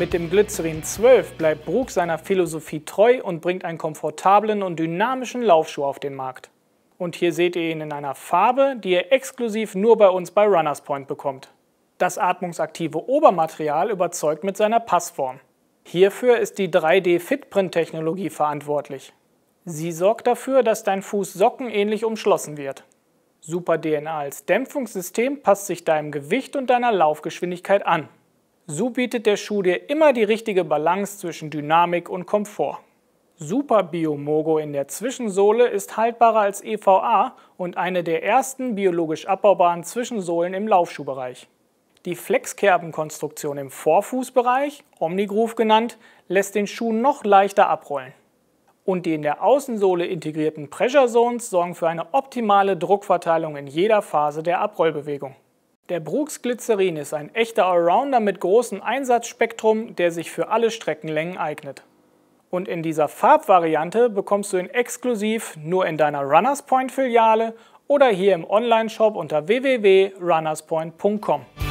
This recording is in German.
Mit dem Glycerin 12 bleibt Brug seiner Philosophie treu und bringt einen komfortablen und dynamischen Laufschuh auf den Markt. Und hier seht ihr ihn in einer Farbe, die ihr exklusiv nur bei uns bei Runners Point bekommt. Das atmungsaktive Obermaterial überzeugt mit seiner Passform. Hierfür ist die 3D-Fitprint-Technologie verantwortlich. Sie sorgt dafür, dass dein Fuß sockenähnlich umschlossen wird. Super DNA als Dämpfungssystem passt sich deinem Gewicht und deiner Laufgeschwindigkeit an. So bietet der Schuh dir immer die richtige Balance zwischen Dynamik und Komfort. Super Bio Mogo in der Zwischensohle ist haltbarer als EVA und eine der ersten biologisch abbaubaren Zwischensohlen im Laufschuhbereich. Die Flexkerbenkonstruktion im Vorfußbereich, Omnigroove genannt, lässt den Schuh noch leichter abrollen. Und die in der Außensohle integrierten Pressure Zones sorgen für eine optimale Druckverteilung in jeder Phase der Abrollbewegung. Der Brux Glycerin ist ein echter Allrounder mit großem Einsatzspektrum, der sich für alle Streckenlängen eignet. Und in dieser Farbvariante bekommst du ihn exklusiv nur in deiner Runners Point Filiale oder hier im Onlineshop unter www.runnerspoint.com.